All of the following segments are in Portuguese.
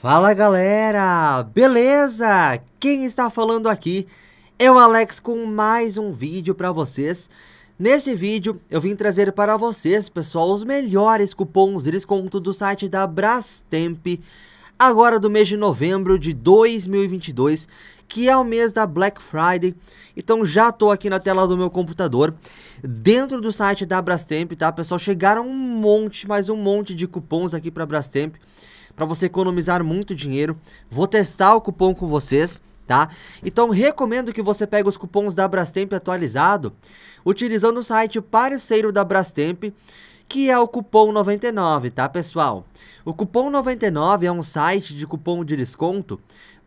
Fala galera, beleza? Quem está falando aqui é o Alex com mais um vídeo para vocês. Nesse vídeo eu vim trazer para vocês, pessoal, os melhores cupons de desconto do site da Brastemp agora do mês de novembro de 2022, que é o mês da Black Friday. Então já tô aqui na tela do meu computador, dentro do site da Brastemp, tá, pessoal? Chegaram um monte, mais um monte de cupons aqui para Brastemp para você economizar muito dinheiro. Vou testar o cupom com vocês. Tá? Então recomendo que você pegue os cupons da Brastemp atualizado utilizando o site parceiro da Brastemp, que é o cupom 99, tá, pessoal? O cupom 99 é um site de cupom de desconto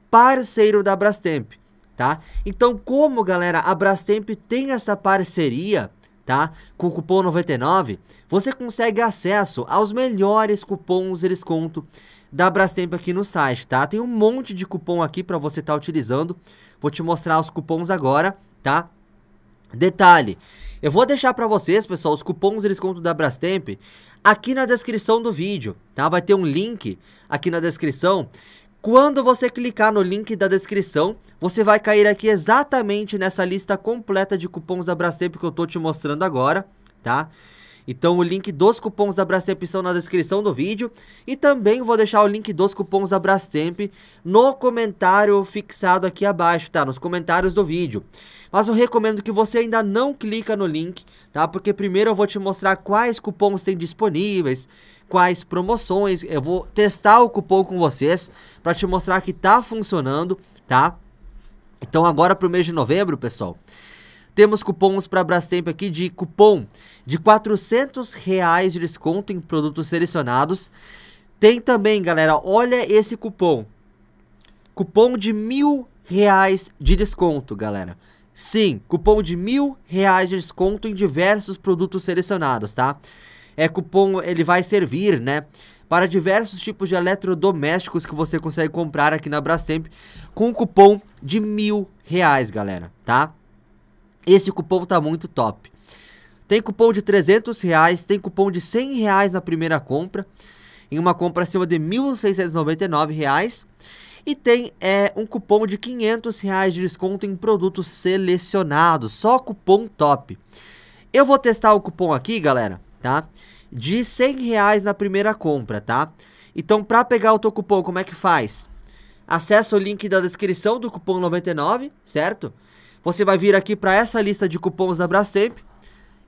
parceiro da Brastemp, tá? Então, como, galera, a Brastemp tem essa parceria, tá? Com o cupom 99, você consegue acesso aos melhores cupons de desconto da Brastemp aqui no site, tá? Tem um monte de cupom aqui para você estar tá utilizando. Vou te mostrar os cupons agora, tá? Detalhe, eu vou deixar para vocês, pessoal, os cupons de desconto da Brastemp aqui na descrição do vídeo, tá? Vai ter um link aqui na descrição. Quando você clicar no link da descrição, você vai cair aqui exatamente nessa lista completa de cupons da Brastemp que eu tô te mostrando agora, tá? Tá? Então o link dos cupons da Brastemp estão na descrição do vídeo e também vou deixar o link dos cupons da Brastemp no comentário fixado aqui abaixo, tá? Nos comentários do vídeo. Mas eu recomendo que você ainda não clica no link, tá? Porque primeiro eu vou te mostrar quais cupons tem disponíveis, quais promoções, eu vou testar o cupom com vocês para te mostrar que tá funcionando, tá? Então agora pro mês de novembro, pessoal, temos cupons para a Brastemp aqui de cupom de R$ reais de desconto em produtos selecionados. Tem também, galera, olha esse cupom. Cupom de mil reais de desconto, galera. Sim, cupom de mil reais de desconto em diversos produtos selecionados, tá? É cupom, ele vai servir, né? Para diversos tipos de eletrodomésticos que você consegue comprar aqui na Brastemp com um cupom de mil reais, galera, tá? Esse cupom tá muito top. Tem cupom de 300 reais, tem cupom de 100 reais na primeira compra, em uma compra acima de 1.699 reais. E tem é, um cupom de 500 reais de desconto em produtos selecionados, só cupom top. Eu vou testar o cupom aqui, galera, tá? De 100 reais na primeira compra, tá? Então, para pegar o teu cupom, como é que faz? Acesse o link da descrição do cupom 99, certo? Você vai vir aqui para essa lista de cupons da Brastemp.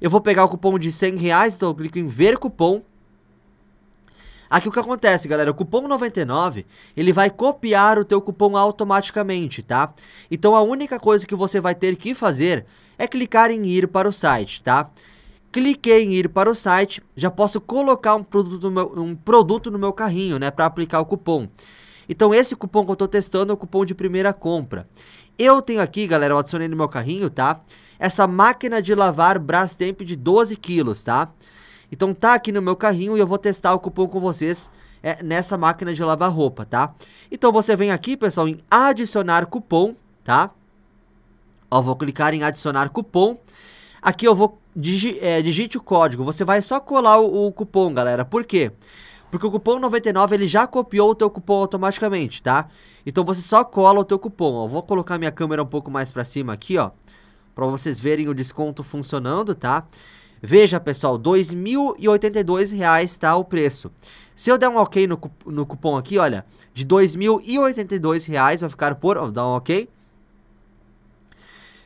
Eu vou pegar o cupom de 100 reais, então eu clico em ver cupom. Aqui o que acontece, galera, o cupom 99, ele vai copiar o teu cupom automaticamente, tá? Então a única coisa que você vai ter que fazer é clicar em ir para o site, tá? Cliquei em ir para o site, já posso colocar um produto no meu, um produto no meu carrinho, né, para aplicar o cupom. Então esse cupom que eu estou testando é o cupom de primeira compra. Eu tenho aqui, galera, eu adicionei no meu carrinho, tá? Essa máquina de lavar Brastemp de 12 quilos, tá? Então tá aqui no meu carrinho e eu vou testar o cupom com vocês é, nessa máquina de lavar roupa, tá? Então você vem aqui, pessoal, em adicionar cupom, tá? Ó, vou clicar em adicionar cupom. Aqui eu vou digi é, digite o código. Você vai só colar o, o cupom, galera. Por quê? Porque porque o cupom 99, ele já copiou o teu cupom automaticamente, tá? Então você só cola o teu cupom. Eu vou colocar minha câmera um pouco mais pra cima aqui, ó. Pra vocês verem o desconto funcionando, tá? Veja, pessoal, R$ 2.082, tá, o preço. Se eu der um ok no, no cupom aqui, olha, de R$ 2.082 vai ficar por... Ó, dá um ok.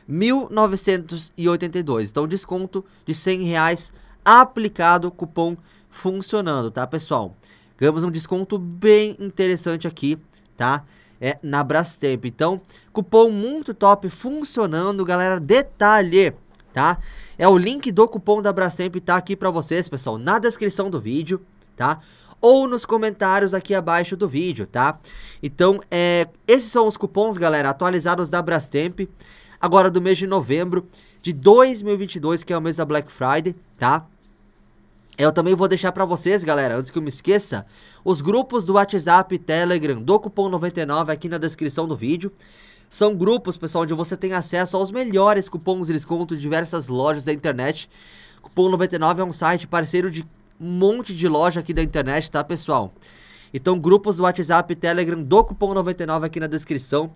1.982. Então, desconto de 100 reais aplicado cupom funcionando, tá, pessoal? Ganhamos um desconto bem interessante aqui, tá? É na Brastemp. Então, cupom muito top funcionando, galera. Detalhe, tá? É o link do cupom da Brastemp tá aqui para vocês, pessoal, na descrição do vídeo, tá? Ou nos comentários aqui abaixo do vídeo, tá? Então, é, esses são os cupons, galera, atualizados da Brastemp, agora do mês de novembro de 2022, que é o mês da Black Friday, tá? Eu também vou deixar para vocês, galera, antes que eu me esqueça, os grupos do WhatsApp e Telegram do Cupom 99 aqui na descrição do vídeo. São grupos, pessoal, onde você tem acesso aos melhores cupons e desconto de diversas lojas da internet. Cupom 99 é um site parceiro de um monte de loja aqui da internet, tá, pessoal? Então, grupos do WhatsApp e Telegram do Cupom 99 aqui na descrição.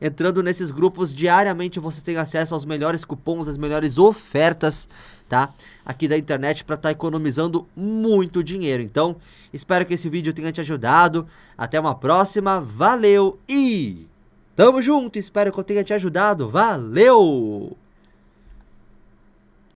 Entrando nesses grupos diariamente você tem acesso aos melhores cupons, às melhores ofertas, tá? Aqui da internet para estar tá economizando muito dinheiro. Então, espero que esse vídeo tenha te ajudado. Até uma próxima. Valeu e Tamo junto, espero que eu tenha te ajudado. Valeu!